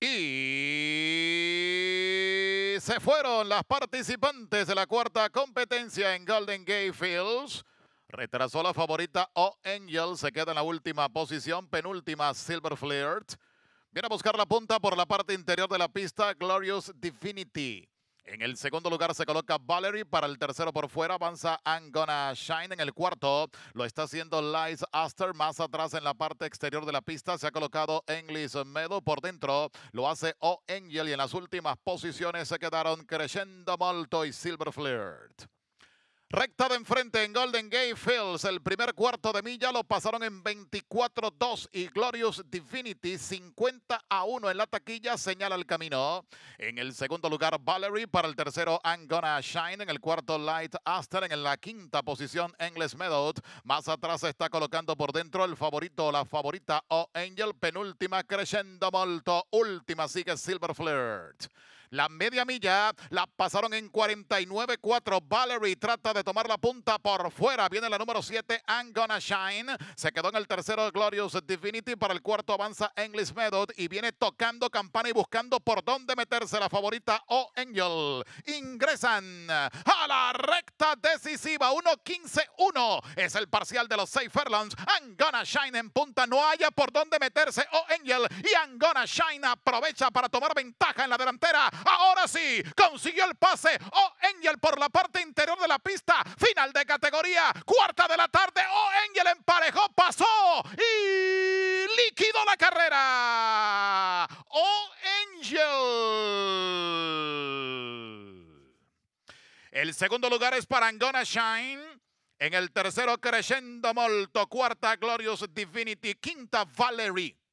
Y se fueron las participantes de la cuarta competencia en Golden Gate Fields. Retrasó la favorita O Angel, se queda en la última posición, penúltima Silver Flirt. Viene a buscar la punta por la parte interior de la pista Glorious Divinity. En el segundo lugar se coloca Valerie. Para el tercero por fuera avanza Angona Shine. En el cuarto lo está haciendo Lice Aster. Más atrás en la parte exterior de la pista se ha colocado English Meadow. Por dentro lo hace O Angel. Y en las últimas posiciones se quedaron creyendo Molto y Silver Flirt. Recta de enfrente en Golden Gate Fields. El primer cuarto de milla lo pasaron en 24-2 y Glorious Divinity 50 1 en la taquilla señala el camino. En el segundo lugar Valerie, para el tercero I'm Gonna Shine, en el cuarto Light Aster, en la quinta posición Endless Meadow. Más atrás está colocando por dentro el favorito la favorita O Angel, penúltima Crescendo Molto, última sigue Silver Flirt. La media milla la pasaron en 49-4. Valerie trata de tomar la punta por fuera. Viene la número 7, I'm Gonna Shine. Se quedó en el tercero Glorious Divinity. Para el cuarto avanza English Method y viene tocando campana y buscando por dónde meterse la favorita O oh Angel. Ingresan a la recta decisiva. 1-15-1. Es el parcial de los 6 Fairlands. I'm Gonna Shine en punta. No haya por dónde meterse O oh Angel. Y I'm Gonna Shine aprovecha para tomar ventaja en la delantera. Ahora sí, consiguió el pase. Oh, Angel por la parte interior de la pista. Final de categoría, cuarta de la tarde. Oh, Angel emparejó, pasó y liquidó la carrera. Oh, Angel. El segundo lugar es para Angona Shine. En el tercero, Crescendo Molto. Cuarta, Glorious Divinity. Quinta, Valerie.